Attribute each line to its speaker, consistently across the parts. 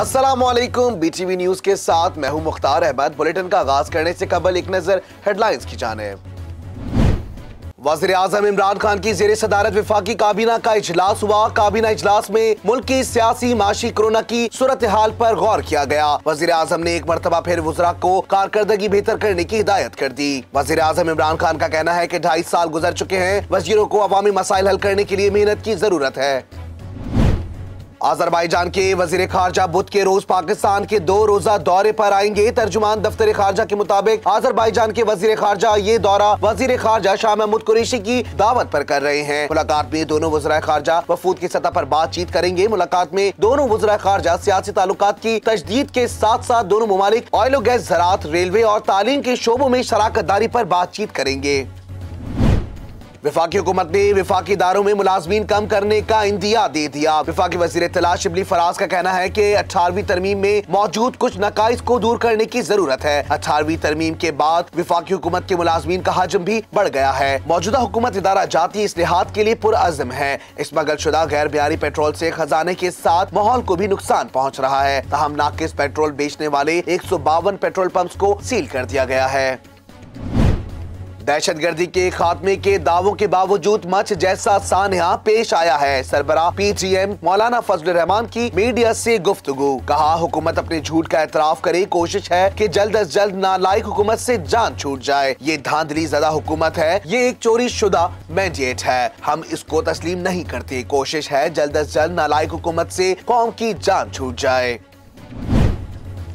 Speaker 1: Aslam BTV news के साथ मैं हूं मुख्तार अहमद बुलेटिन का आगाज करने से कबल एक नजर हेडलाइंस की जाने वजी अजम इमरान खान की जेर सदारत विफाकी काबीना का इजलास हुआ काबीना इजलास में मुल्क की सियासी माशी कोरोना की सूरत हाल पर गौर किया गया वजी अजम ने एक मरतबा फिर वजरा को कारकर्दगी बेहतर करने की हिदायत कर दी वजी अजम इमरान खान का कहना है की ढाई साल गुजर चुके हैं वजीरों को अवामी मसाइल हल करने के लिए मेहनत की जरूरत है आजरबाईजान के वजीर खारजा बुद्ध के रोज पाकिस्तान के दो रोजा दौरे पर आएंगे तर्जुमान दफ्तर खारजा के मुताबिक आजरबाईजान के वजीर खारजा ये दौरा वजीर खारजा शाह महमूद कुरेशी की दावत पर कर रहे हैं मुलाकात में दोनों वजरा खारजा वफूद की सतह पर बातचीत करेंगे मुलाकात में दोनों वजरा खारजा सियासी ताल्लुक की तजदीद के साथ साथ दोनों ममालिक ऑयल और गैस जरात रेलवे और तालीम के शोबों में शराकत दारी आरोप बातचीत करेंगे विफाकी हुकूमत ने विफाकी इदारों में मुलाजमीन कम करने का इंदिया दे दिया विफाकी वजीर तला शिबली फराज का कहना है की अठारहवीं तरमीम में मौजूद कुछ नकाइज को दूर करने की जरूरत है अठारहवीं तरमीम के बाद विफाकी हुकूमत के मुलाजमीन का हजम भी बढ़ गया है मौजूदा हुकूमत इदारा जाती लिहाज के लिए पुरजम है इस मगल शुदा गैर बिहारी पेट्रोल ऐसी खजाने के साथ माहौल को भी नुकसान पहुँच रहा है तहम नाकिस पेट्रोल बेचने वाले एक सौ बावन पेट्रोल पंप को सील कर दिया गया है दहशतगर्दी के खात्मे के दावों के बावजूद मच जैसा सानहा पेश आया है सरबरा पी जी एम मौलाना फजल रहमान की मीडिया से गुफ्तगु कहा हुकूमत अपने झूठ का एतराफ करे कोशिश है कि जल्द अज जल्द नालायक हुकूमत से जान छूट जाए ये धांधली ज्यादा हुकूमत है ये एक चोरी शुदा मैंडेट है हम इसको तस्लीम नहीं करते कोशिश है जल्द अज जल्द नालायक हुकूमत से कौम की जान छूट जाए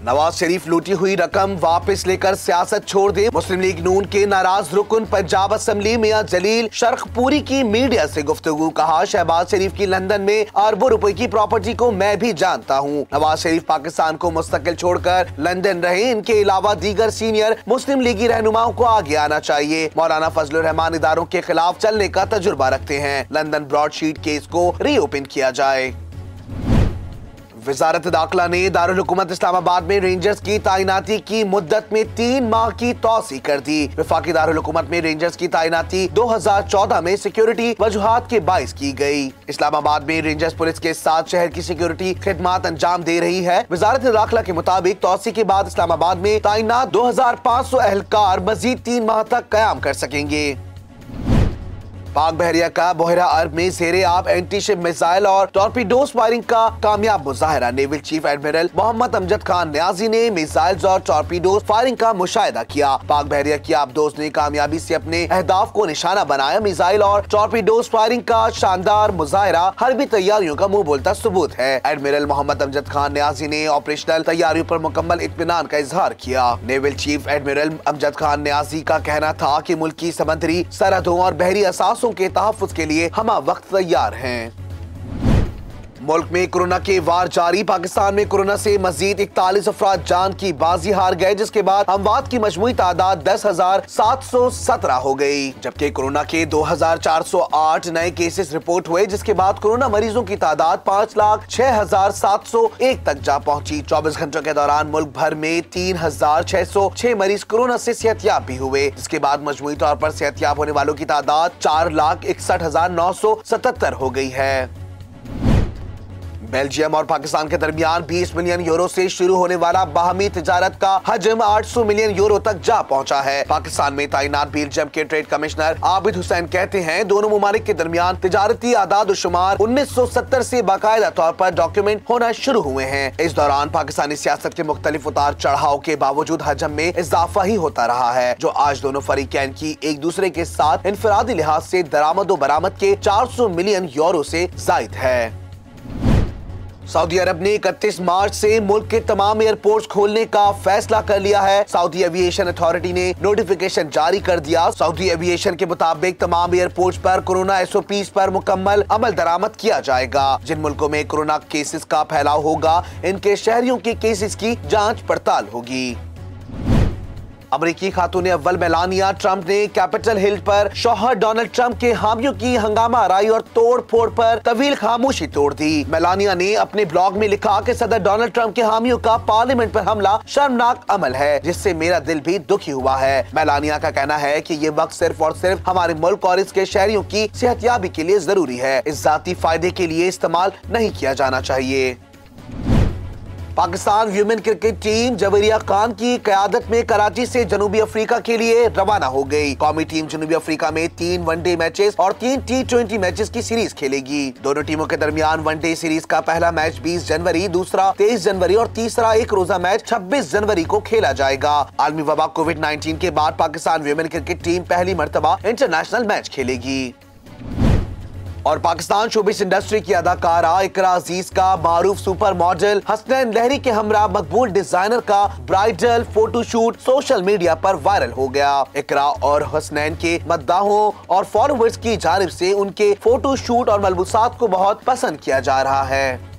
Speaker 1: नवाज शरीफ लूटी हुई रकम वापस लेकर सियासत छोड़ दे मुस्लिम लीग नून के नाराज रुकन पंजाब असम्बली मियाँ जलील शर्खपुरी की मीडिया ऐसी गुफ्तु कहा शहबाज शरीफ की लंदन में अरबों रुपए की प्रॉपर्टी को मैं भी जानता हूँ नवाज शरीफ पाकिस्तान को मुस्तकिल छोड़कर लंदन रहे इनके अलावा दीगर सीनियर मुस्लिम लीगी रहनुमाओं को आगे आना चाहिए मौलाना फजल रहमान इदारों के खिलाफ चलने का तजुर्बा रखते हैं लंदन ब्रॉडशीट केस को रीओपन किया जाए वजारत दाखिला ने दारकूमत इस्लामाबाद में रेंजर्स की तैनाती की मुद्दत में तीन माह की तोसी कर दी विफाकी दारकूमत में रेंजर्स की तैनाती 2014 में सिक्योरिटी वजूहत के बायस की गई इस्लामाबाद में रेंजर्स पुलिस के साथ शहर की सिक्योरिटी खिदमत अंजाम दे रही है वजारत दाखिला के मुताबिक तोसी के बाद इस्लामाबाद में तैनात दो हजार पाँच सौ एहलकार मजीद तीन माह तक क्याम कर सकेंगे पाक बहरिया का बोहरा अरब में सेरे आप एंटी शिप मिसाइल और टॉर्पीडोस फायरिंग का कामयाब मुजाहरा naval chief admiral Mohammad Amjad Khan Niazi ने मिसाइल और टॉर्पीडोस फायरिंग का मुशाह किया पाक बहरिया की आबदोज ने कामयाबी ऐसी अपने अहदाफ को निशाना बनाया मिसाइल और टॉर्पीडोज फायरिंग का शानदार मुजाहरा हर भी तैयारियों का मुँह बोलता सबूत है एडमिरल मोहम्मद अमजद खान न्याजी ने ऑपरेशनल तैयारियों आरोप मुकम्मल इतमान का इजहार किया naval chief admiral Amjad Khan Niazi का कहना था की मुल्क की समंदरी सरहदों और बहरी असास के तहफ़ के लिए हम वक्त तैयार हैं मुल्क में कोरोना के वार जारी पाकिस्तान में कोरोना से मजीद इकतालीस अफराद जान की बाजी हार गए जिसके बाद अमवात की मजमू तादाद दस हजार सात सौ सत्रह हो गयी जबकि कोरोना के दो हजार चार सौ आठ नए केसेस रिपोर्ट हुए जिसके बाद कोरोना मरीजों की तादाद पाँच लाख छह हजार सात सौ एक तक जा पहुँची चौबीस घंटों के दौरान मुल्क भर में तीन हजार छह सौ छह मरीज कोरोना ऐसी सेहतियाब भी हुए जिसके बाद मजमू तौर आरोप सेहतियाब होने वालों की तादाद चार लाख इकसठ हजार नौ सौ सतहत्तर हो गयी है बेल्जियम और पाकिस्तान के दरमियान 20 मिलियन यूरो से शुरू होने वाला बाहमी तजारत का हजम 800 मिलियन यूरो तक जा पहुंचा है पाकिस्तान में तैनात बेल्जियम के ट्रेड कमिश्नर आबिद हुसैन कहते हैं दोनों ममालिक के दरमियान तजारती आदाद शुमार उन्नीस से बाकायदा तौर पर डॉक्यूमेंट होना शुरू हुए हैं इस दौरान पाकिस्तानी सियासत के मुख्तलिफ उतार चढ़ाव के बावजूद हजम में इजाफा ही होता रहा है जो आज दोनों फरीकैन की एक दूसरे के साथ इनफरादी लिहाज ऐसी दरामदो बरामद के चार सौ मिलियन यूरो ऐसी जायद है सऊदी अरब ने इकतीस मार्च से मुल्क के तमाम एयरपोर्ट्स खोलने का फैसला कर लिया है सऊदी एविएशन अथॉरिटी ने नोटिफिकेशन जारी कर दिया सऊदी एविएशन के मुताबिक तमाम एयरपोर्ट्स पर कोरोना एस ओ पर मुकम्मल अमल दरामद किया जाएगा जिन मुल्कों में कोरोना केसेस का फैलाव होगा इनके शहरियों के केसेस की जाँच पड़ताल होगी अमरीकी खातून अव्वल मेलानिया ट्रंप ने कैपिटल हिल पर शोहर डोनाल्ड ट्रंप के हामियों की हंगामा आराई और तोड़ फोड़ पर तवील खामोशी तोड़ दी मेलानिया ने अपने ब्लॉग में लिखा कि सदर डोनाल्ड ट्रंप के हामियों का पार्लियामेंट पर हमला शर्मनाक अमल है जिससे मेरा दिल भी दुखी हुआ है मेलानिया का कहना है की ये वक्त सिर्फ और सिर्फ हमारे मुल्क और इसके शहरियों की सेहतियाबी के लिए जरूरी है इस जाती फायदे के लिए इस्तेमाल नहीं किया जाना चाहिए Pakistan women cricket team Javeria Khan की क्यादत में कराची से जनूबी अफ्रीका के लिए रवाना हो गई कौमी टीम जनूबी अफ्रीका में तीन वनडे मैचेस और तीन टी ट्वेंटी मैचेस की सीरीज खेलेगी दोनों टीमों के दरमियान वनडे सीरीज का पहला मैच बीस जनवरी दूसरा तेईस जनवरी और तीसरा एक रोजा मैच छब्बीस जनवरी को खेला जाएगा आलमी वबा कोविड नाइन्टीन के बाद पाकिस्तान व्यूमेन क्रिकेट टीम पहली मरतबा इंटरनेशनल मैच खेलेगी और पाकिस्तान शोबिस इंडस्ट्री की अदाकारा इकरा अजीज का मारूफ सुपर मॉडल हसनैन लहरी के हमरा मकबूल डिजाइनर का ब्राइडल फोटोशूट सोशल मीडिया पर वायरल हो गया इकरा और हसनैन के मद्दाहों और फॉलोवर्स की जानब से उनके फोटोशूट और मलबूसात को बहुत पसंद किया जा रहा है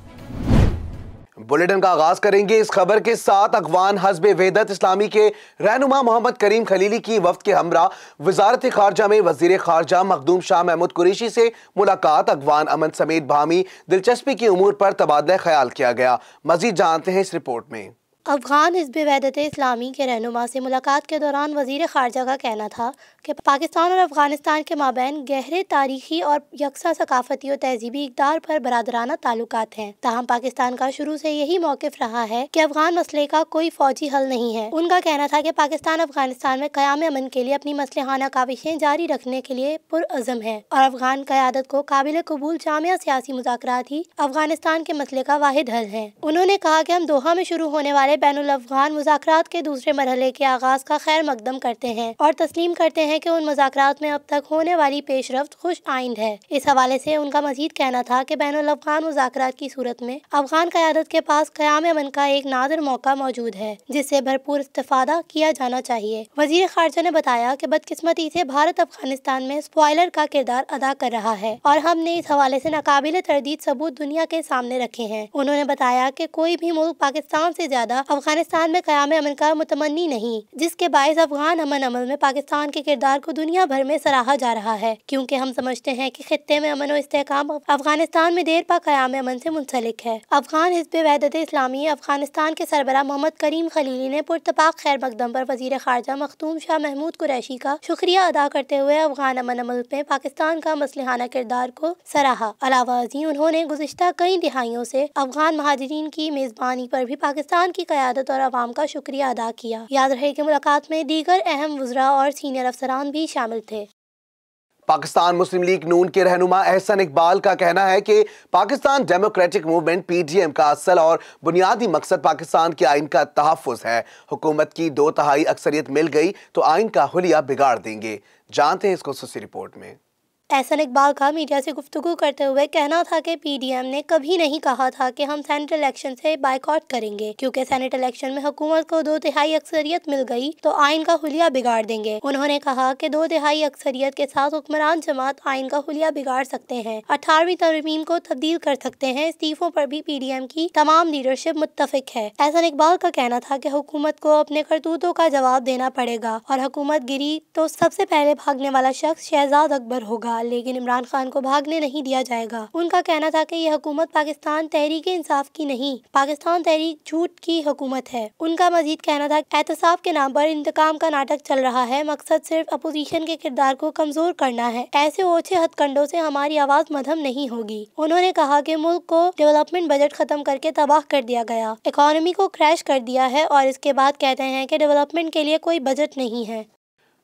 Speaker 1: बुलेटिन का आगाज करेंगे इस खबर के साथ अफवान हजब वेदत इस्लामी के रहनुमा मोहम्मद करीम खलीली की वफद के हमरा वजारत खारजा में वजीर खारजा मखदूम शाह महमूद कुरेशी से मुलाकात अफवान अमन समेत भामी दिलचस्पी की उमूर पर तबादला ख्याल किया गया मजीद जानते हैं इस रिपोर्ट में
Speaker 2: अफगान हिजब वैदत इस्लामी के रहनुमा से मुलाकात के दौरान वजीर खारजा का कहना था कि पाकिस्तान और अफगानिस्तान के माबेन गहरे तारीखी और यकसा सकाफती और तहजीबी इकदार पर बरदराना ताल्लुक हैं ताहम पाकिस्तान का शुरू से यही मौकफ रहा है कि अफगान मसले का कोई फौजी हल नहीं है उनका कहना था कि पाकिस्तान अफगानिस्तान में क्याम अमन के लिए अपनी मसलहाना काविशें जारी रखने के लिए पुरज़म है और अफगान क्यादत को काबिल कबूल जामिया सियासी मुजाक ही अफगानिस्तान के मसले का वाद हल है उन्होंने कहा की हम दोहा में शुरू होने वाले वाले बैन अफगान मुजात के दूसरे मरहले के आगाज का खैर मकदम करते हैं और तस्लीम करते हैं की उन मुजात में अब तक होने वाली पेशरफ खुश आइंद है इस हवाले ऐसी उनका मजीद कहना था की बैन अफगान मुजात की सूरत में अफगान क्यादत के पास क्याम अमन का एक नादर मौका मौजूद है जिससे भरपूर इस्तादा किया जाना चाहिए वजीर खारजा ने बताया की बदकिस्मती से भारत अफगानिस्तान में स्पॉयलर का किरदार अदा कर रहा है और हमने इस हवाले ऐसी नाकाबिल तरदीद सबूत दुनिया के सामने रखे हैं उन्होंने बताया की कोई भी मुल्क पाकिस्तान ऐसी ज्यादा अफगानिस्तान में क्याम अमन का मुतमनी नहीं जिसके बायस अफगान अमन अमल में पाकिस्तान के किरदार को दुनिया भर में सराहा जा रहा है क्योंकि हम समझते हैं कि खत्े में अमन और अफगानिस्तान में देर पा क्याम अमन से मुंसलिक है अफगान हिस्ब वहदत इस्लामी अफगानिस्तान के सरबरा मोहम्मद करीम खलीली ने पुरतपाक खैर मकदम पर वजीर खारजा मखतूम शाह महमूद कुरैशी का शुक्रिया अदा करते हुए अफगान अमन अमल में पाकिस्तान का मसलहाना किरदार को सराहा अलावा उन्होंने गुजशत कई दिहाइयों से अफगान महाजरीन की मेज़बानी पर भी पाकिस्तान की क़्यादत और आवाम का शुक्रिया अदा किया याद रहे की मुलाकात में दीगर अहम वजरा और सीनियर अफसरान भी शामिल थे
Speaker 1: पाकिस्तान मुस्लिम लीग नून के रहनुमा एहसन इकबाल का कहना है कि पाकिस्तान डेमोक्रेटिक मूवमेंट पीडीएम का असल और बुनियादी मकसद पाकिस्तान के आइन का तहफ़ है हुकूमत की दो तहाई अक्सरियत मिल गई तो आइन का हुलिया बिगाड़ देंगे जानते हैं इस सुसी रिपोर्ट में
Speaker 2: एहसन इकबाल का मीडिया से गुफ्तु करते हुए कहना था कि पीडीएम ने कभी नहीं कहा था कि हम सेनेट इलेक्शन से बाइकआउट करेंगे क्योंकि सेनेट इलेक्शन में हुकूमत को दो तिहाई अक्सरियत मिल गई तो आइन का हुलिया बिगाड़ देंगे उन्होंने कहा कि दो तिहाई अक्सरियत के साथ हुक्मरान जमात आइन का हुलिया बिगाड़ सकते हैं अठारहवीं तरमीम को तब्दील कर सकते हैं इस्तीफों पर भी पी डी एम की तमाम लीडरशिप मुतफिक है एहसन इकबाल का कहना था की हुकूमत को अपने करतूतों का जवाब देना पड़ेगा और हुकूमत गिरी तो सबसे पहले भागने वाला शख्स शहजाद अकबर होगा रहा लेकिन इमरान खान को भागने नहीं दिया जाएगा उनका कहना था कि यह हुकूमत पाकिस्तान तहरीक इंसाफ की नहीं पाकिस्तान तहरीक झूठ की हुकूमत है उनका मजीद कहना था एहतसाब के नाम पर इंतकाम का नाटक चल रहा है मकसद सिर्फ अपोजिशन के किरदार को कमजोर करना है ऐसे ओछे हथकंडों से हमारी आवाज मधम नहीं होगी उन्होंने कहा कि मुल्क को डेवलपमेंट बजट खत्म करके तबाह कर दिया गया इकोनॉमी को क्रैश कर दिया है और इसके बाद कहते हैं कि डेवलपमेंट के लिए कोई बजट नहीं है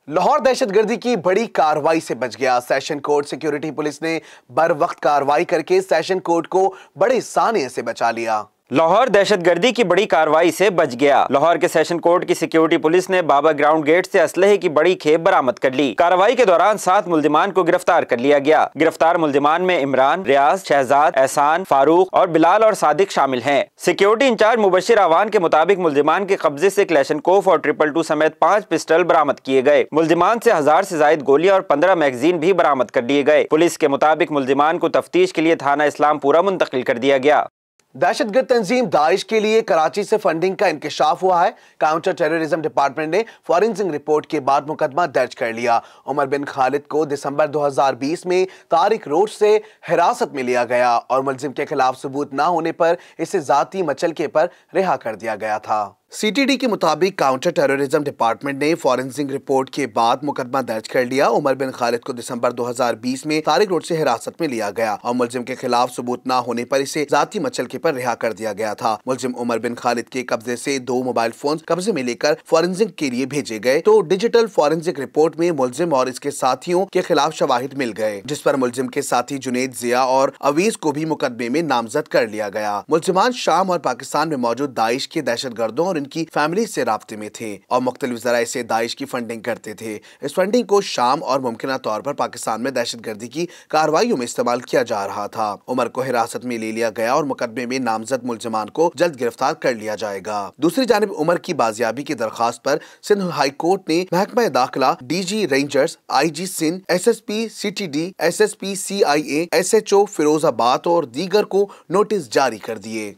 Speaker 1: लाहौर दहशतगर्दी की बड़ी कार्रवाई से बच गया सेशन कोर्ट सिक्योरिटी पुलिस ने बर वक्त कार्रवाई करके सेशन कोर्ट को बड़े सानिय से बचा लिया
Speaker 3: लाहौर दहशतगर्दी की बड़ी कार्रवाई से बच गया लाहौर के सेशन कोर्ट की सिक्योरिटी पुलिस ने बाबा ग्राउंड गेट से असलहे की बड़ी खेप बरामद कर ली कार्रवाई के दौरान सात मुलजिमान को गिरफ्तार कर लिया गया गिरफ्तार मुलजिमान में इमरान रियाज शहजाद एहसान फारूक और बिलाल और सादिक शामिल है सिक्योरिटी इंचार्ज मुबशिर आवान के मुताबिक मुलजिमान के कब्जे ऐसी क्लेशन कोफ और ट्रिपल टू समेत पाँच पिस्टल बरामद किए गए मुलजिमान ऐसी हजार ऐसी जायद गोलियां और पंद्रह मैगजीन भी बरामद कर लिए गए पुलिस के मुताबिक मुलजिमान को तफ्तीश के लिए थाना इस्लामपुरा मुंतकिल कर दिया गया
Speaker 1: दहशतगर्द तंजीम दाइश के लिए कराची से फंडिंग का इंकशाफ हुआ है काउंटर टेररिज्म डिपार्टमेंट ने फॉरेंसिक रिपोर्ट के बाद मुकदमा दर्ज कर लिया उमर बिन खालिद को दिसंबर 2020 में तारिक रोड से हिरासत में लिया गया और मुलजिम के खिलाफ सबूत ना होने पर इसे जाती मचलके पर रिहा कर दिया गया था सीटीडी के मुताबिक काउंटर टेररिज्म डिपार्टमेंट ने फॉरेंसिक रिपोर्ट के बाद मुकदमा दर्ज कर लिया उमर बिन खालिद को दिसंबर 2020 में तारिक रोड से हिरासत में लिया गया और मुलजिम के खिलाफ सबूत न होने पर इसे जाती मचलके पर रिहा कर दिया गया था मुलजिम उमर बिन खालिद के कब्जे से दो मोबाइल फोन कब्जे में लेकर फॉरेंसिक के लिए भेजे गए तो डिजिटल फॉरेंसिक रिपोर्ट में मुलजिम और इसके साथियों के खिलाफ शवाहिद मिल गए जिस पर मुलजिम के साथी जुनेद जिया और अवीज को भी मुकदमे में नामजद कर लिया गया मुलजिमान शाम और पाकिस्तान में मौजूद दाइश के दहशत गर्दों और संगठन की फैमिली से रबते में थे और मुख्तल जराये से दाइश की फंडिंग करते थे इस फंडिंग को शाम और मुमकिन तौर पर पाकिस्तान में दहशत गर्दी की कार्रवाई में इस्तेमाल किया जा रहा था उमर को हिरासत में ले लिया गया और मुकदमे में नामजद मुलजमान को जल्द गिरफ्तार कर लिया जाएगा दूसरी जानब उमर की बाजियाबी की दरखास्त पर सिंध हाई कोर्ट ने महकमा दाखिला D G rangers I G Sindh I A S H O Firozabad और दीगर को नोटिस जारी कर दिए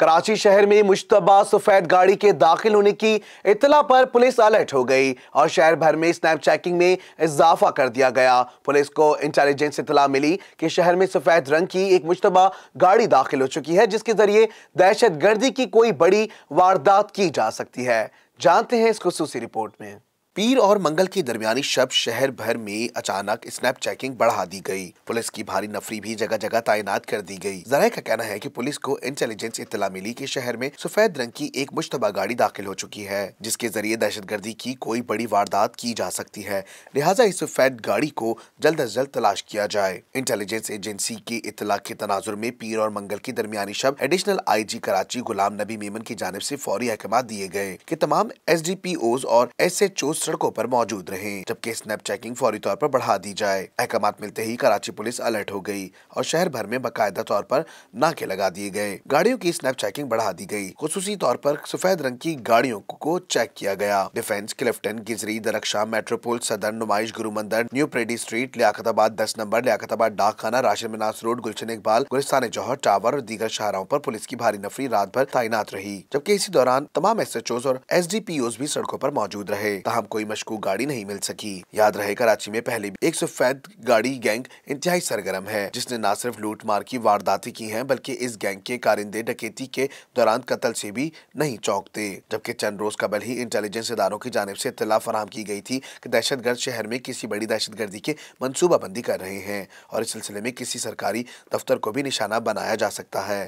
Speaker 1: कराची शहर में मुश्तबा सफेद गाड़ी के दाखिल होने की इतला पर पुलिस अलर्ट हो गई और शहर भर में स्नैप चैकिंग में इजाफा कर दिया गया पुलिस को इंटेलिजेंस इतला मिली कि शहर में सफेद रंग की एक मुश्तबा गाड़ी दाखिल हो चुकी है जिसके जरिए दहशत गर्दी की कोई बड़ी वारदात की जा सकती है जानते हैं इस खसूसी रिपोर्ट में पीर और मंगल के दरमियानी शब शहर भर में अचानक स्नैप चेकिंग बढ़ा दी गई पुलिस की भारी नफरी भी जगह जगह तैनात कर दी गई जरा का कहना है कि पुलिस को इंटेलिजेंस इतला मिली कि शहर में सफेद रंग की एक मुश्तबा गाड़ी दाखिल हो चुकी है जिसके जरिए दहशतगर्दी की कोई बड़ी वारदात की जा सकती है लिहाजा इस सफेद गाड़ी को जल्द अज जल्द तलाश किया जाए इंटेलिजेंस एजेंसी की इतला के तनाजुर में पीर और मंगल की दरमियानी शब एडिशनल आई जी कराची गुलाम नबी मेमन की जानब ऐसी फौरी अहकाम दिए गए की तमाम एस डी पी ओज और एस एच ओज सड़कों पर मौजूद रहे जबकि स्नैप चेकिंग फौरी तौर पर बढ़ा दी जाए अहकाम मिलते ही कराची पुलिस अलर्ट हो गई और शहर भर में बाकायदा तौर पर नाके लगा दिए गए गाड़ियों की स्नैप चेकिंग बढ़ा दी गई खसूसी तौर पर सफेद रंग की गाड़ियों को चेक किया गया डिफेंस क्लिफ्टन गिजरी दरक्षा मेट्रोपोल सदर नुमाइश गुरु मंदिर न्यू प्रेडी स्ट्रीट लियाकताबाद दस नंबर लियाकताबाद खाना राशन मिनास रोड गुलशन इकबाल गुलिसान जौहर टावर और दीगर शहरों पर पुलिस की भारी नफरी रात भर तैनात रही जबकि इसी दौरान तमाम एस और एस भी सड़कों पर मौजूद रहे तहम कोई मशकूक गाड़ी नहीं मिल सकी याद रहे कराची में पहले भी एक सफेद गाड़ी गैंग इंतहाई सरगर्म है जिसने न सिर्फ लूट मार की वारदातें की हैं बल्कि इस गैंग के कारिंदे डकैती के दौरान कत्ल से भी नहीं चौंकते जबकि चंद रोज कबल ही इंटेलिजेंस इदारों की जानब से इतला फराम की गई थी कि दहशत गर्द शहर में किसी बड़ी दहशत गर्दी के मनसूबाबंदी कर रहे हैं और इस सिलसिले में किसी सरकारी दफ्तर को भी निशाना बनाया जा सकता है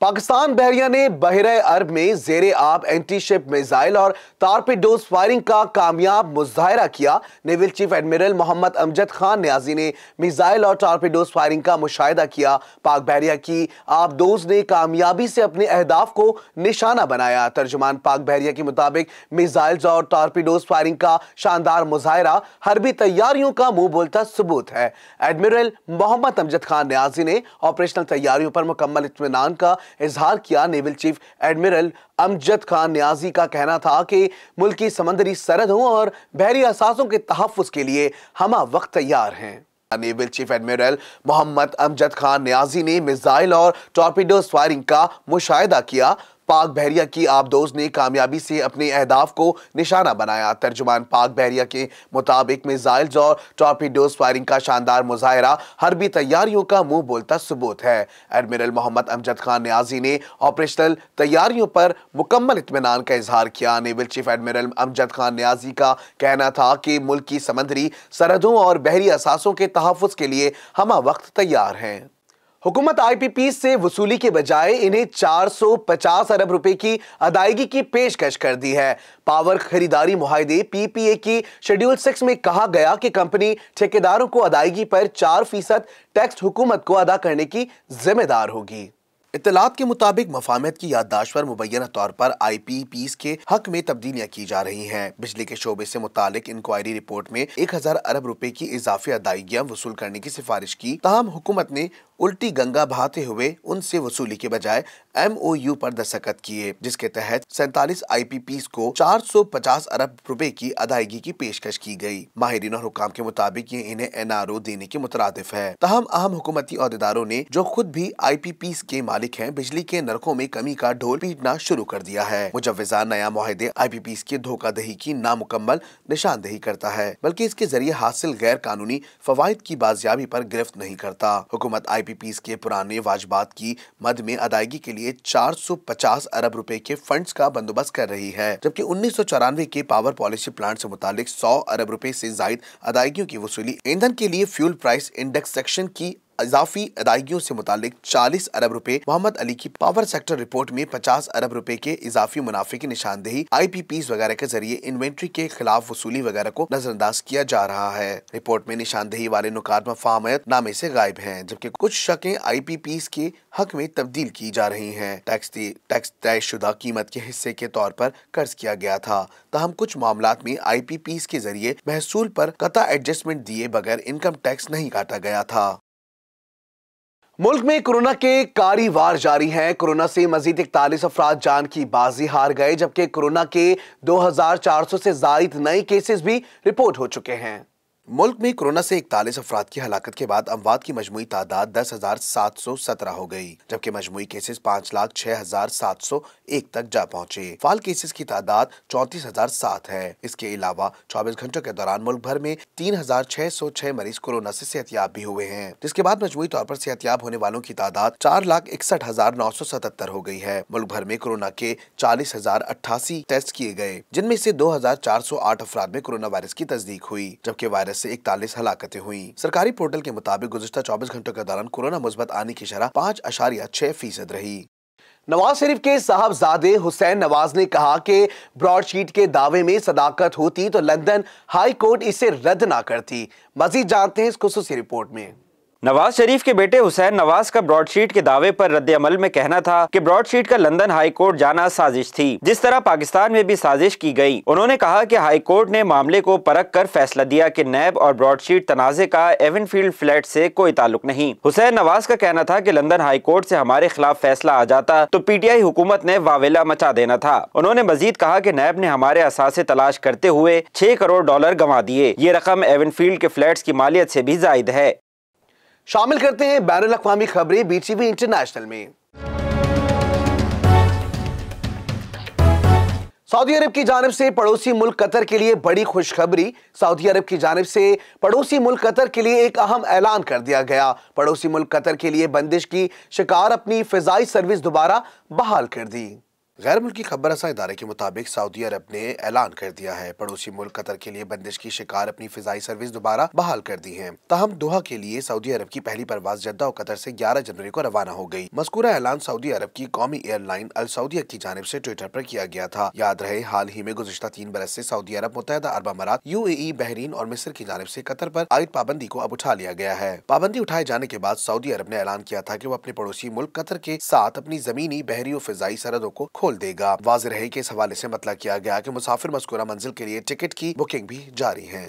Speaker 1: पाकिस्तान बहरिया ने बहर अरब में जेर आब एंटी शिप मिजाइल और तारपिडोज फायरिंग का कामयाब मुजाहरा किया naval chief admiral Mohammad Amjad Khan Niazi ने मिजाइल और तारपीडोज फायरिंग का मुशाह किया पाक बहरिया की आबदोज ने कामयाबी से अपने अहदाफ को निशाना बनाया तर्जुमान पाक बहरिया के मुताबिक मिसाइल्स और तारपीडोज फायरिंग का शानदार मुजाहरा हरबी तैयारियों का मुंह बोलता सबूत है एडमिरल मोहम्मद अमजद खान न्याजी ने ऑपरेशनल तैयारियों पर मुकम्मल इतमान का इजहार किया naval chief admiral Amjad Khan Niazi का कहना था कि मुल्क की समंदरी सरहद हो और बहरी असासों के तहफ़ के लिए हम वक्त तैयार हैं naval chief admiral Mohammad Amjad Khan Niazi ने मिसाइल और टॉर्पीडो फायरिंग का मुशाह किया पाक बहरिया की आबदोज ने कामयाबी से अपने अहदाफ को निशाना बनाया तर्जुमान पाक बहरिया के मुताबिक मिज़ाइल्स और टॉर्पीडोज फायरिंग का शानदार मुजाहरा हरबी तैयारियों का मुंह बोलता सबूत है एडमिरल मोहम्मद अमजद खान न्याजी ने ऑपरेशनल तैयारियों पर मुकम्मल इतमान का इजहार किया naval chief admiral Amjad Khan Niazi का कहना था कि मुल्क की समंदरी सरहदों और बहरी असासों के तहफ़ के लिए हम वक्त तैयार हैं हुकूमत आईपीपी से वसूली के बजाय इन्हें 450 अरब रुपए की अदायगी की पेशकश कर दी है पावर खरीदारी मुहिदे पीपीए की शेड्यूल सिक्स में कहा गया कि कंपनी ठेकेदारों को अदायगी पर 4 फीसद टैक्स हुकूमत को अदा करने की जिम्मेदार होगी इतलात के मुताबिक मफामत की याददाश्त पर मुबैना तौर पर आई पी पीस के हक में तब्दीलियाँ की जा रही हैं बिजली के शोबे से मुतालिक इंक्वायरी रिपोर्ट में एक हजार अरब रुपए की इजाफी अदायगियाँ वसूल करने की सिफारिश की तहम हुकूमत ने उल्टी गंगा बहाते हुए उनसे वसूली के बजाय एम ओ यू पर दस्तखत किए जिसके तहत सैतालीस आई पी पी को चार सौ पचास अरब रुपए की अदायगी की पेशकश की गयी माहरीन और हुकाम के मुताबिक ये इन्हें एन आर ओ देने के मुतरदफ है तहम अहम हुकूमती अहदेदारों ने जो खुद भी आई पी पी के मालिक है बिजली के नरकों में कमी का ढोल पीटना शुरू कर दिया है मुजवजा नया माहदे आई पी पी के धोखाधही की नामुकम्मल निशानदेही करता है बल्कि इसके जरिए हासिल गैर कानूनी फवायद की बाजियाबी आरोप गिरफ्त नहीं करता हुकूमत आई पी पी के पुराने वाजबात की मद में अदायगी के लिए लिए 450 अरब रुपए के फंड्स का बंदोबस्त कर रही है जबकि उन्नीस के पावर पॉलिसी प्लांट से मुतालिक 100 अरब रुपए से जायद अदायगियों की वसूली ईंधन के लिए फ्यूल प्राइस इंडेक्स सेक्शन की इजाफी अदायगियों से मुतालिक चालीस अरब रूपए मोहम्मद अली की पावर सेक्टर रिपोर्ट में पचास अरब रूपए के इजाफी मुनाफे की निशानदेही आई पी पी वगैरह के जरिए इन्वेंट्री के खिलाफ वसूली वगैरह को नजरअंदाज किया जा रहा है रिपोर्ट में निशानदेही वाले नुकात मफामत नामे ऐसी गायब है जबकि कुछ शकें आई पी पी के हक में तब्दील की जा रही है टैक्स टैक्स तय शुदा कीमत के हिस्से के तौर पर कर्ज किया गया था तहम कुछ मामला में आई पी पी के जरिए महसूल पर कता एडजस्टमेंट दिए बगैर इनकम टैक्स नहीं काटा गया था मुल्क में कोरोना के कारी वार जारी हैं कोरोना से मजीद इकतालीस अफराद जान की बाजी हार गए जबकि कोरोना के 2400 से जायद नए केसेस भी रिपोर्ट हो चुके हैं मुल्क में कोरोना से इकतालीस अफराद की हलाकत के बाद अमवात की मजमू तादाद दस हजार सात सौ सत्रह हो गई, जबकि मजमू केसेस पाँच लाख छह हजार सात सौ एक तक जा पहुंचे। फाल केसेस की तादाद चौंतीस हजार सात है इसके अलावा चौबीस घंटों के दौरान मुल्क भर में तीन हजार छह सौ छह मरीज कोरोना ऐसी सेहतियाब भी हुए हैं जिसके बाद मजमू तौर आरोप सेहतियाब होने वालों की तादाद चार लाख इकसठ हजार नौ सौ सतहत्तर हो गयी है मुल्क भर में कोरोना के चालीस हजार अट्ठासी टेस्ट किए गए जिनमें ऐसी दो हजार चार सौ आठ अफराद में कोरोना वायरस की तस्दीक हुई जबकि वायरस से इकतालीस हलाकते हुई सरकारी पोर्टल के मुताबिक गुजशत चौबीस घंटों के दौरान कोरोना मुस्बत आने की शराह पाँच अशारिया छह फीसद रही नवाज शरीफ के साहबजादे हुसैन नवाज ने कहा कि ब्रॉडशीट के दावे में सदाकत होती तो लंदन हाई कोर्ट इसे रद्द ना करती मजीद जानते हैं इस खसूसी रिपोर्ट में
Speaker 3: नवाज शरीफ के बेटे हुसैन नवाज का ब्रॉडशीट के दावे पर रद्द अमल में कहना था कि ब्रॉडशीट का लंदन हाई कोर्ट जाना साजिश थी जिस तरह पाकिस्तान में भी साजिश की गई उन्होंने कहा कि हाई कोर्ट ने मामले को परख कर फैसला दिया कि नैब और ब्रॉडशीट तनाजे का एवनफील्ड फ्लैट से कोई ताल्लुक नहीं हुसैन नवाज का कहना था की लंदन हाई कोर्ट ऐसी हमारे खिलाफ फैसला आ जाता तो पी टी आई हुकूमत ने वावेला मचा देना था उन्होंने मजीद कहा की नैब ने हमारे असासे तलाश करते हुए छह करोड़ डॉलर गंवा दिए ये रकम एवनफील्ड के फ्लैट की मालियत ऐसी भी जायद है
Speaker 1: शामिल करते हैं बैन अवी खबरें बीटीवी इंटरनेशनल में सऊदी अरब की जानब से पड़ोसी मुल्क कतर के लिए बड़ी खुशखबरी सऊदी अरब की जानब से पड़ोसी मुल्क कतर के लिए एक अहम ऐलान कर दिया गया पड़ोसी मुल्क कतर के लिए बंदिश की शिकार अपनी फिजाई सर्विस दोबारा बहाल कर दी गैर मुल्की रसा इदारे के मुताबिक सऊदी अरब ने ऐलान कर दिया है पड़ोसी मुल्क कतर के लिए बंदिश की शिकार अपनी फिजाई सर्विस दोबारा बहाल कर दी है तहम दोहा के लिए सऊदी अरब की पहली परवाज जद्दा और कतर से 11 जनवरी को रवाना हो गई मस्कूरा ऐलान सऊदी अरब की कौमी एयरलाइन अल सऊदिया की जानब ऐसी ट्विटर आरोप किया गया था याद रहे हाल ही में गुजशत तीन बरस ऐसी सऊदी अरब मुतहदा अरब अमारात यू ए बहरीन और मिस्र की जानब ऐसी कतर आरोप आयद पाबंदी को अब उठा लिया गया है पाबंदी उठाए जाने के बाद सऊदी अरब ने ऐलान किया था की वो अपने पड़ोसी मुल्क कतर के साथ अपनी जमीनी बहरी और फिजाई सरहदों को खोल देगा वाज रहे के इस हवाले ऐसी मतला किया गया की कि मुसाफिर मस्कुरा मंजिल के लिए टिकट की बुकिंग भी जारी है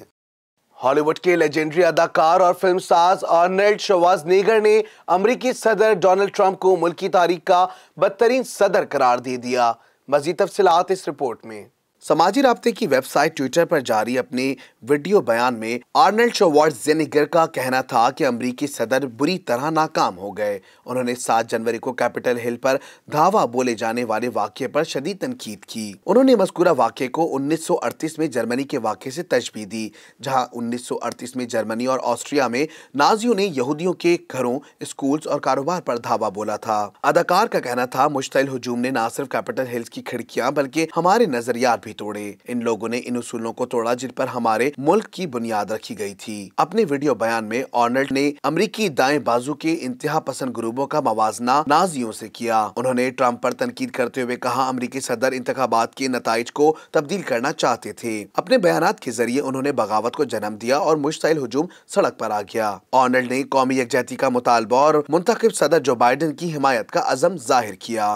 Speaker 1: हॉलीवुड के लेजेंडरी अदाकार और फिल्म साज अर्नल्ड शोवाज नेगर ने अमरीकी सदर डोनाल्ड ट्रंप को मुल्की तारीख का बदतरीन सदर करार दे दिया मजीद तफसलात इस रिपोर्ट में समाजी रबते की वेबसाइट ट्विटर पर जारी अपने वीडियो बयान में आर्नल्ड शोवार्ड जेनेगर का कहना था कि अमरीकी सदर बुरी तरह नाकाम हो गए उन्होंने 7 जनवरी को कैपिटल हिल पर धावा बोले जाने वाले वाक्य पर शदी तनकीद की उन्होंने मस्कुरा वाक्य को 1938 में जर्मनी के वाक्य से तशबी दी जहां 1938 में जर्मनी और ऑस्ट्रिया में नाजियों ने यहूदियों के घरों स्कूल और कारोबार पर धावा बोला था अदाकार का कहना था मुश्तिल हजूम ने न सिर्फ कैपिटल हिल्स की खिड़कियाँ बल्कि हमारे नजरियात भी तोड़े इन लोगों ने इन उसूलों को तोड़ा जिन पर हमारे मुल्क की बुनियाद रखी गई थी अपने वीडियो बयान में ऑर्नल्ड ने अमरीकी दाएं बाजू के इंतहा पसंद ग्रुपों का मवाजना नाजियों से किया उन्होंने ट्रंप पर तनकीद करते हुए कहा अमरीकी सदर इंतबात के नतज को तब्दील करना चाहते थे अपने बयान के जरिए उन्होंने बगावत को जन्म दिया और मुश्तिल हजूम सड़क आरोप आ गया ऑर्नल्ड ने कौमी यकजहती का मुतालबा और मुंतब सदर जो बाइडन की हिमायत का अजम जाहिर किया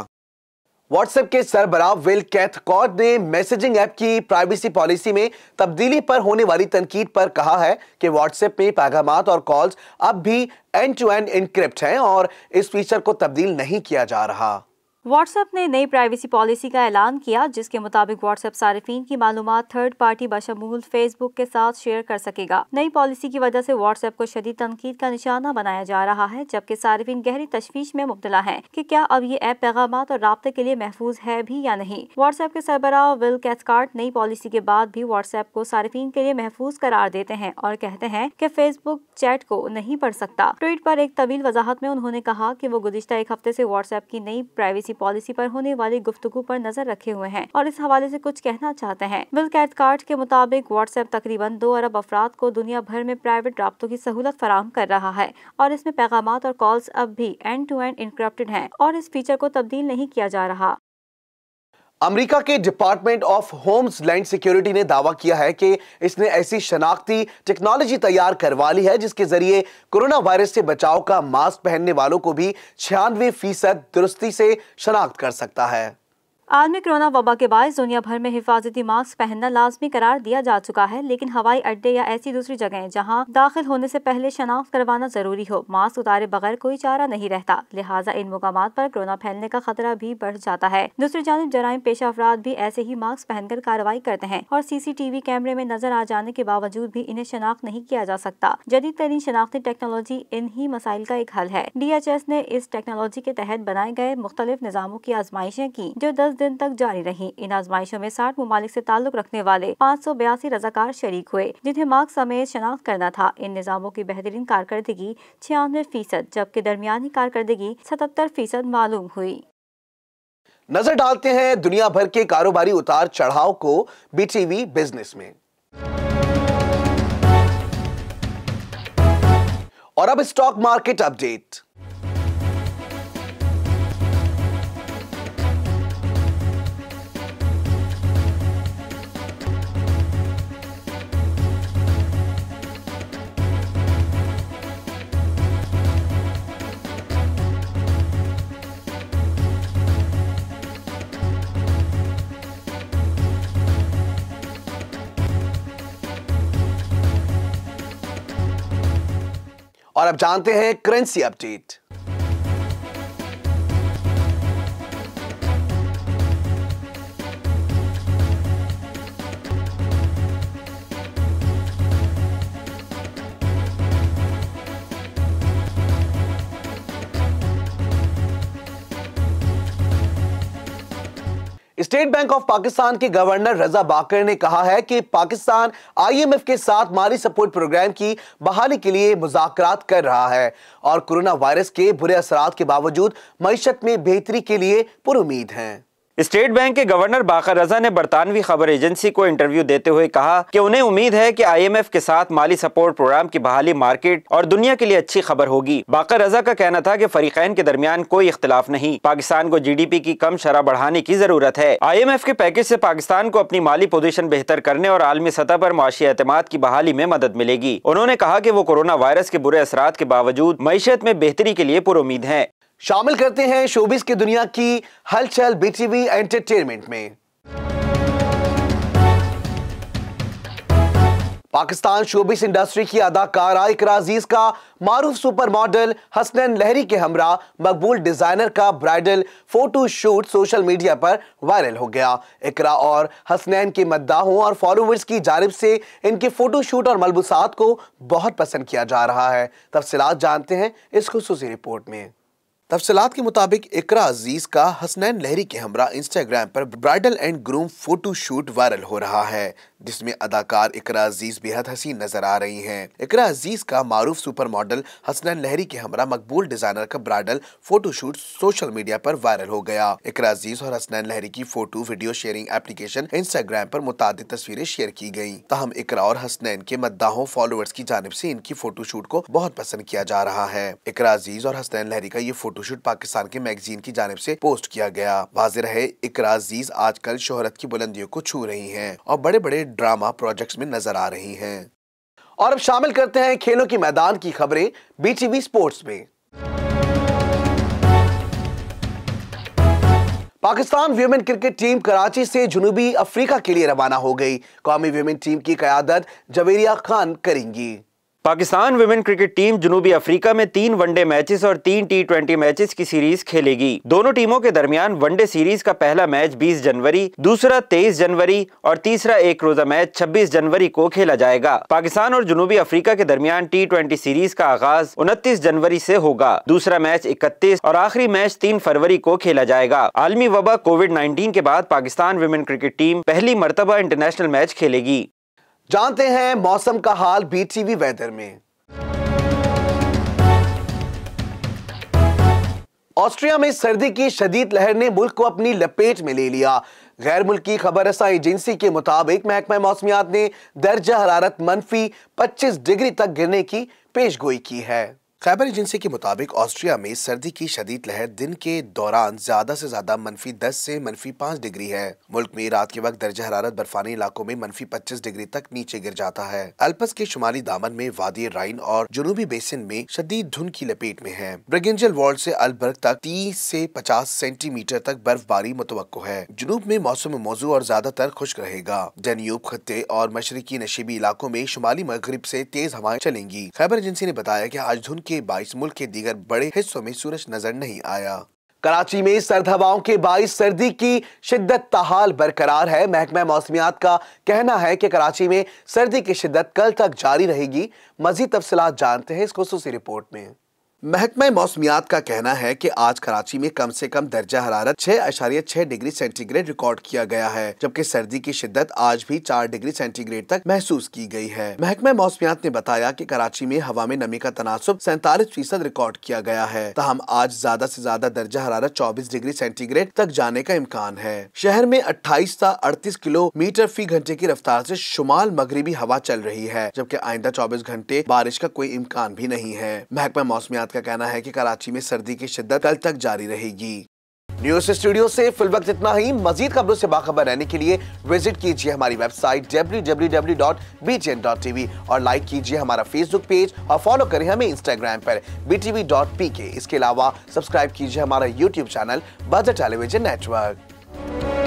Speaker 1: व्हाट्सएप के सरबराह विल कैथकॉट ने मैसेजिंग ऐप की प्राइवेसी पॉलिसी में तब्दीली पर होने वाली तनकीद पर कहा है कि व्हाट्सएप में पैगाम और कॉल्स अब भी एंड टू एंड इनक्रिप्ट हैं और इस फीचर को तब्दील नहीं किया जा रहा
Speaker 4: व्हाट्सएप ने नई प्राइवेसी पॉलिसी का ऐलान किया जिसके मुताबिक व्हाट्सएप सार्फिन की मालूम थर्ड पार्टी बशमूल फेसबुक के साथ शेयर कर सकेगा नई पॉलिसी की वजह से व्हाट्सएप को शदीद तनकीद का निशाना बनाया जा रहा है जबकि सार्फिन गहरी तशवीश में मुबतला है की क्या अब ये ऐप पैगाम और रबते के लिए महफूज है भी या नहीं व्हाट्सएप के सरबराह विल कैथकार्ट नई पॉलिसी के बाद भी व्हाट्सएप को सार्फिन के लिए महफूज करार देते हैं और कहते हैं की फेसबुक चैट को नहीं पढ़ सकता ट्वीट आरोप एक तवील वजाहत में उन्होंने कहा की वो गुजशत एक हफ्ते ऐसी व्हाट्सएप की नई प्राइवेसी सियासी पॉलिसी पर होने वाली गुफ्तगु पर नजर रखे हुए हैं और इस हवाले से कुछ कहना चाहते हैं बिल कार्ड के मुताबिक व्हाट्सएप तकरीबन दो अरब अफराद को दुनिया भर में प्राइवेट रबतों की सहूलत फराम कर रहा है और इसमें पैगाम और कॉल्स अब भी एंड टू एंड इनक्रप्टेड है और इस फीचर को तब्दील नहीं किया जा रहा
Speaker 1: अमेरिका के department of homeland security ने दावा किया है कि इसने ऐसी शनाख्ती टेक्नोलॉजी तैयार करवा ली है जिसके जरिए कोरोना वायरस से बचाव का मास्क पहनने वालों को भी छियानवे फीसद दुरुस्ती से शनाख्त कर सकता है
Speaker 4: आलमी कोरोना वबा के बायस दुनिया भर में हिफाजती मास्क पहनना लाजमी करार दिया जा चुका है लेकिन हवाई अड्डे या ऐसी दूसरी जगह जहाँ दाखिल होने से पहले शनाख्त करवाना जरूरी हो मास्क उतारे बगैर कोई चारा नहीं रहता लिहाजा इन मुकाम पर कोरोना फैलने का खतरा भी बढ़ जाता है दूसरी जानब जराइम पेशा अफराद भी ऐसे ही मास्क पहनकर कार्रवाई करते हैं और सी सी टी वी कैमरे में नजर आ जाने के बावजूद भी इन्हें शनाख्त नहीं किया जा सकता जदीद तरीन शनाख्ती टेक्नोलॉजी इन्ही मसाइल का एक हल है डी एच एस ने इस टेक्नोलॉजी के तहत बनाए गए मुख्तलिफ निज़ामों की आजमाइशें की जो दस दिन तक जारी रही इन आजमाइशों में साठ ममालिक ऐसी ताल्लुक रखने वाले पाँच सौ बयासी रजाकार शरीक हुए जिन्हें मार्क्स समेत शनाख्त करना था इन निज़ामों की बेहतरीन कारकर्दगी छियानवे फीसद जबकि दरमियानी कारकर्दगी सतहत्तर फीसद मालूम हुई
Speaker 1: नजर डालते हैं दुनिया भर के कारोबारी उतार चढ़ाव को बीटीवी बिजनेस में और अब स्टॉक मार्केट अपडेट और अब जानते हैं currency update state bank of Pakistan के गवर्नर रजा बाकर ने कहा है कि पाकिस्तान आईएमएफ के साथ माली सपोर्ट प्रोग्राम की बहाली के लिए मुजाकरात कर रहा है और कोरोना वायरस के बुरे असरात के बावजूद मीशत में बेहतरी के लिए पुरुद हैं
Speaker 3: स्टेट बैंक के गवर्नर बाकर रजा ने बरतानवी खबर एजेंसी को इंटरव्यू देते हुए कहा कि उन्हें उम्मीद है कि आईएमएफ के साथ माली सपोर्ट प्रोग्राम की बहाली मार्केट और दुनिया के लिए अच्छी खबर होगी बाकर रजा का कहना था कि फरीकैन के दरमियान कोई इख्तलाफ नहीं पाकिस्तान को जीडीपी की कम शराब बढ़ाने की जरूरत है एफ के पैकेज ऐसी पाकिस्तान को अपनी माली पोजिशन बेहतर करने और आलमी सतह आरोप माशी एतम की बहाली में मदद मिलेगी उन्होंने कहा की वो कोरोना वायरस के बुरे असरा के बावजूद मीशत
Speaker 1: में बेहतरी के लिए पुरुद है शामिल करते हैं शोबिस की दुनिया की हलचल बीटीवी एंटरटेनमेंट में पाकिस्तान शोबिस इंडस्ट्री की अदाकारा इकरा अजीज का मारूफ सुपर मॉडल हसनैन लहरी के हमरा मकबूल डिजाइनर का bridal photo shoot social media पर वायरल हो गया इकरा और हसनैन के मद्दाहों और फॉलोवर्स की जानब से इनके फोटो शूट और मलबूसात को बहुत पसंद किया जा रहा है तफसलात जानते हैं इस खसूसी रिपोर्ट में तफसलात के मुताबिक इकरा अजीज का हसनैन लहरी के हमरा इंस्टाग्राम पर bridal and groom photo shoot viral हो रहा है जिसमें अदाकार इकरा अजीज बेहद हसीन नजर आ रही हैं। इकरा अजीज का मारूफ सुपर मॉडल हसनैन लहरी के हमरा मकबूल डिजाइनर का bridal photo shoot social media पर वायरल हो गया इकरा अजीज और हसनैन लहरी की photo video sharing application Instagram पर मुताद तस्वीरें शेयर की गयी तहम इकरा और हसनैन के मद्दाहों फॉलोअर्स की जानब ऐसी इनकी फोटो शूट को बहुत पसंद किया जा रहा है इकरा अजीज और हसनैन लहरी का ये फोटो फोटोशूट पाकिस्तान के मैगजीन की जानब ऐसी पोस्ट किया गया वाजिर है इकरा अजीज आजकल शोहरत की बुलंदियों को छू रही है और बड़े बड़े ड्रामा प्रोजेक्ट में नजर आ रही है और अब शामिल करते हैं खेलों की मैदान की खबरें बीटीवी स्पोर्ट्स में Pakistan women cricket team Karachi से जुनूबी अफ्रीका के लिए रवाना हो गई कौमी वीमेन टीम की कयादत जवेरिया खान करेंगी
Speaker 3: पाकिस्तान वुमेन क्रिकेट टीम जनूबी अफ्रीका में तीन वनडे मैचेस और तीन टी ट्वेंटी मैचेस की सीरीज खेलेगी दोनों टीमों के दरमियान वनडे सीरीज का पहला मैच 20 जनवरी दूसरा 23 जनवरी और तीसरा एक रोजा मैच 26 जनवरी को खेला जाएगा पाकिस्तान और जनूबी अफ्रीका के दरमियान टी ट्वेंटी सीरीज का आगाज उनतीस जनवरी ऐसी होगा दूसरा मैच इकतीस और आखिरी मैच तीन फरवरी को खेला जाएगा आलमी वबा कोविड नाइन्टीन के बाद पाकिस्तान वुमेन क्रिकेट टीम पहली मरतबा इंटरनेशनल मैच खेलेगी
Speaker 1: जानते हैं मौसम का हाल बीटीवी वेदर में ऑस्ट्रिया में सर्दी की शदीद लहर ने मुल्क को अपनी लपेट में ले लिया गैर मुल्की खबर रसा एजेंसी के मुताबिक महकमा मौसमियात ने दर्जा हरारत मनफी 25 डिग्री तक गिरने की पेशगोई की है खैबर एजेंसी के मुताबिक ऑस्ट्रिया में सर्दी की शदीद लहर दिन के दौरान ज्यादा से ज्यादा मनफी दस से मनफी पाँच डिग्री है मुल्क में रात के वक्त दर्ज हरारत बर्फानी इलाकों में मनफी पच्चीस डिग्री तक नीचे गिर जाता है अल्पस के शुमाली दामन में वादी राइन और जुनूबी बेसिन में शदीद धुन की लपेट में है ब्रिगेंजल वॉल्ड ऐसी अलबर्ग तक तीस ऐसी पचास सेंटीमीटर तक बर्फबारी मुतव है जुनूब में मौसम मौजू और ज्यादातर खुश्क रहेगा डेन्यूब खत्ते और मशरकी नशीबी इलाकों में शुमाली मगरब ऐसी तेज हवाएं चलेंगी खैबर एजेंसी ने बताया की आज धुन के बाईस मुल्क के दीगर बड़े हिस्सों में सूरज नजर नहीं आया कराची में सर्द हवाओं के बाईस सर्दी की शिद्दत तहाल बरकरार है महकमा मौसमियात का कहना है कि कराची में सर्दी की शिद्दत कल तक जारी रहेगी मजीद तफसलात जानते हैं इस खसूसी रिपोर्ट में महकमा मौसमियात का कहना है कि आज कराची में कम से कम दर्जा हरारत छह अशारिया छह डिग्री सेंटीग्रेड रिकॉर्ड किया गया है जबकि सर्दी की शिद्दत आज भी चार डिग्री सेंटीग्रेड तक महसूस की गई है महकमा मौसमियात ने बताया कि कराची में हवा में नमी का तनासब सैतालीस फीसद रिकॉर्ड किया गया है तहम आज ज्यादा ऐसी ज्यादा दर्जा हरारत चौबीस डिग्री सेंटीग्रेड तक जाने का इम्कान है शहर में अट्ठाईस ऐसी अड़तीस किलोमीटर फी घंटे की रफ्तार ऐसी शुमाल मगरबी हवा चल रही है जबकि आइंदा चौबीस घंटे बारिश का कोई इम्कान भी नहीं है महकमा मौसमियात वफाद का कहना है कि कराची में सर्दी की शिद्दत कल तक जारी रहेगी न्यूज स्टूडियो से फिल वक्त इतना ही मजीद खबरों से बाखबर रहने के लिए विजिट कीजिए हमारी वेबसाइट www.btn.tv और लाइक कीजिए हमारा फेसबुक पेज और फॉलो करें हमें इंस्टाग्राम पर के इसके अलावा सब्सक्राइब कीजिए हमारा YouTube channel budget television network